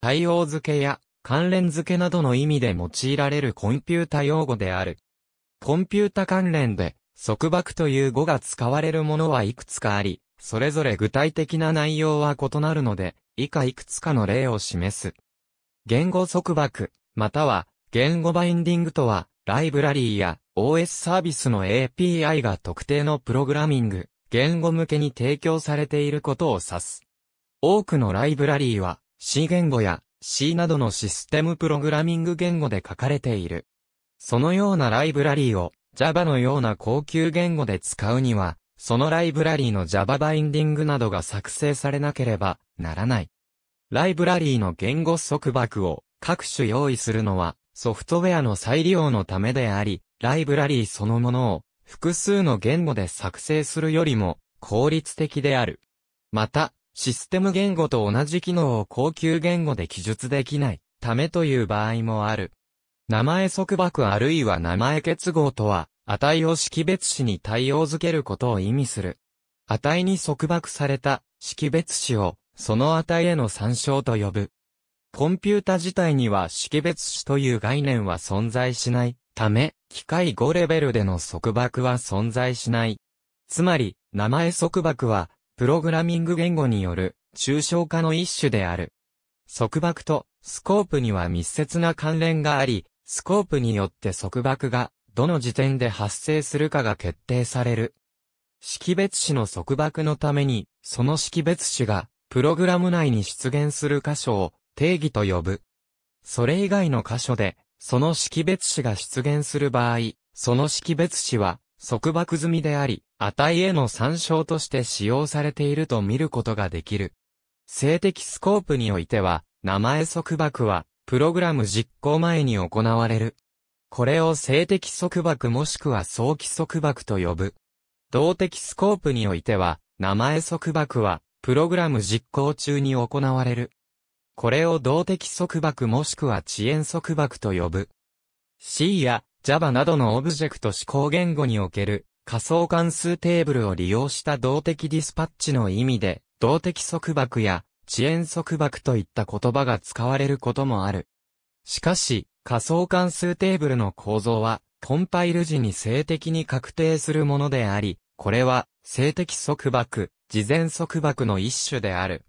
対応付けや関連付けなどの意味で用いられるコンピュータ用語である。コンピュータ関連で束縛という語が使われるものはいくつかあり、それぞれ具体的な内容は異なるので、以下いくつかの例を示す。言語束縛、または言語バインディングとは、ライブラリーや OS サービスの API が特定のプログラミング、言語向けに提供されていることを指す。多くのライブラリーは C 言語や C などのシステムプログラミング言語で書かれている。そのようなライブラリーを Java のような高級言語で使うには、そのライブラリーの Java バインディングなどが作成されなければならない。ライブラリーの言語束縛を各種用意するのはソフトウェアの再利用のためであり、ライブラリーそのものを複数の言語で作成するよりも効率的である。また、システム言語と同じ機能を高級言語で記述できないためという場合もある。名前束縛あるいは名前結合とは、値を識別詞に対応づけることを意味する。値に束縛された識別詞を、その値への参照と呼ぶ。コンピュータ自体には識別詞という概念は存在しないため、機械5レベルでの束縛は存在しない。つまり、名前束縛は、プログラミング言語による抽象化の一種である。束縛とスコープには密接な関連があり、スコープによって束縛がどの時点で発生するかが決定される。識別子の束縛のために、その識別子がプログラム内に出現する箇所を定義と呼ぶ。それ以外の箇所で、その識別子が出現する場合、その識別子は束縛済みであり、値への参照として使用されていると見ることができる。性的スコープにおいては、名前束縛は、プログラム実行前に行われる。これを性的束縛もしくは早期束縛と呼ぶ。動的スコープにおいては、名前束縛は、プログラム実行中に行われる。これを動的束縛もしくは遅延束縛と呼ぶ。C や Java などのオブジェクト指向言語における仮想関数テーブルを利用した動的ディスパッチの意味で、動的束縛や遅延束縛といった言葉が使われることもある。しかし、仮想関数テーブルの構造は、コンパイル時に性的に確定するものであり、これは、性的束縛、事前束縛の一種である。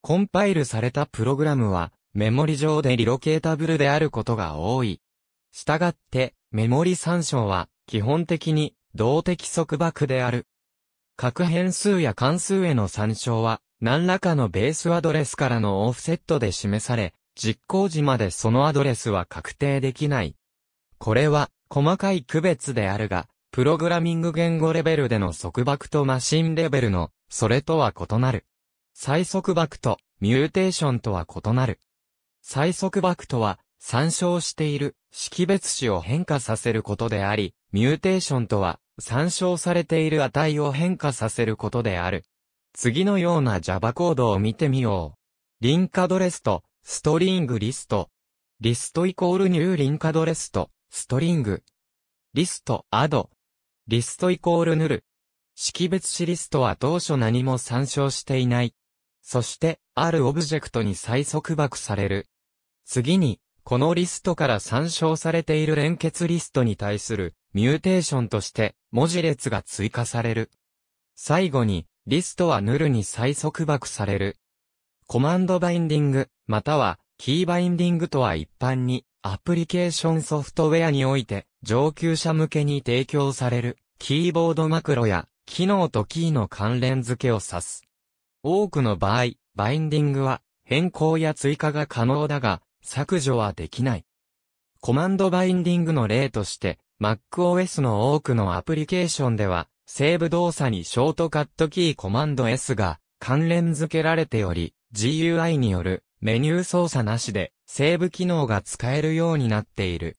コンパイルされたプログラムは、メモリ上でリロケータブルであることが多い。したがって、メモリ参照は、基本的に、動的束縛である。各変数や関数への参照は、何らかのベースアドレスからのオフセットで示され、実行時までそのアドレスは確定できない。これは、細かい区別であるが、プログラミング言語レベルでの束縛とマシンレベルの、それとは異なる。再束縛と、ミューテーションとは異なる。再束縛とは、参照している識別子を変化させることであり、ミューテーションとは、参照されている値を変化させることである。次のような Java コードを見てみよう。リンクアドレスと、ストリングリスト。リストイコールニューリンクアドレスと、ストリング。リスト、アド。リストイコールヌル。識別子リストは当初何も参照していない。そして、あるオブジェクトに最速爆される。次に、このリストから参照されている連結リストに対するミューテーションとして文字列が追加される。最後に、リストはヌルに再束縛される。コマンドバインディング、またはキーバインディングとは一般にアプリケーションソフトウェアにおいて上級者向けに提供されるキーボードマクロや機能とキーの関連付けを指す。多くの場合、バインディングは変更や追加が可能だが、削除はできない。コマンドバインディングの例として、MacOS の多くのアプリケーションでは、セーブ動作にショートカットキーコマンド S が関連付けられており、GUI によるメニュー操作なしでセーブ機能が使えるようになっている。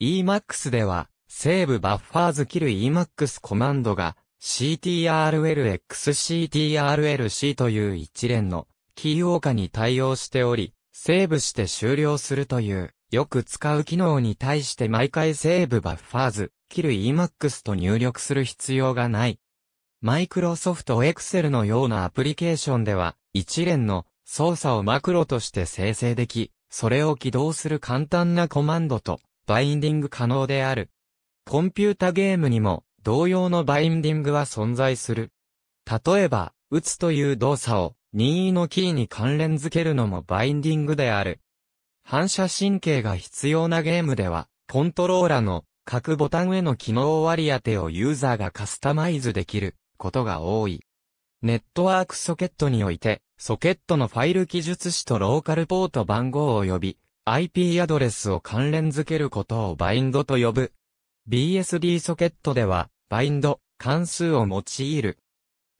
Emacs では、セーブバッファーズキル Emacs コマンドが CTRLXCTRLC という一連のキーオーに対応しており、セーブして終了するという、よく使う機能に対して毎回セーブバッファーズ、キル Emacs と入力する必要がない。マイクロソフト Excel のようなアプリケーションでは、一連の操作をマクロとして生成でき、それを起動する簡単なコマンドと、バインディング可能である。コンピュータゲームにも、同様のバインディングは存在する。例えば、打つという動作を、任意のキーに関連づけるのもバインディングである。反射神経が必要なゲームでは、コントローラの各ボタンへの機能割り当てをユーザーがカスタマイズできることが多い。ネットワークソケットにおいて、ソケットのファイル記述子とローカルポート番号を呼び IP アドレスを関連づけることをバインドと呼ぶ。BSD ソケットでは、バインド、関数を用いる。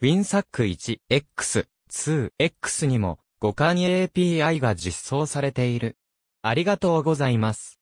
WinSAC1、X、2X にも、互換 API が実装されている。ありがとうございます。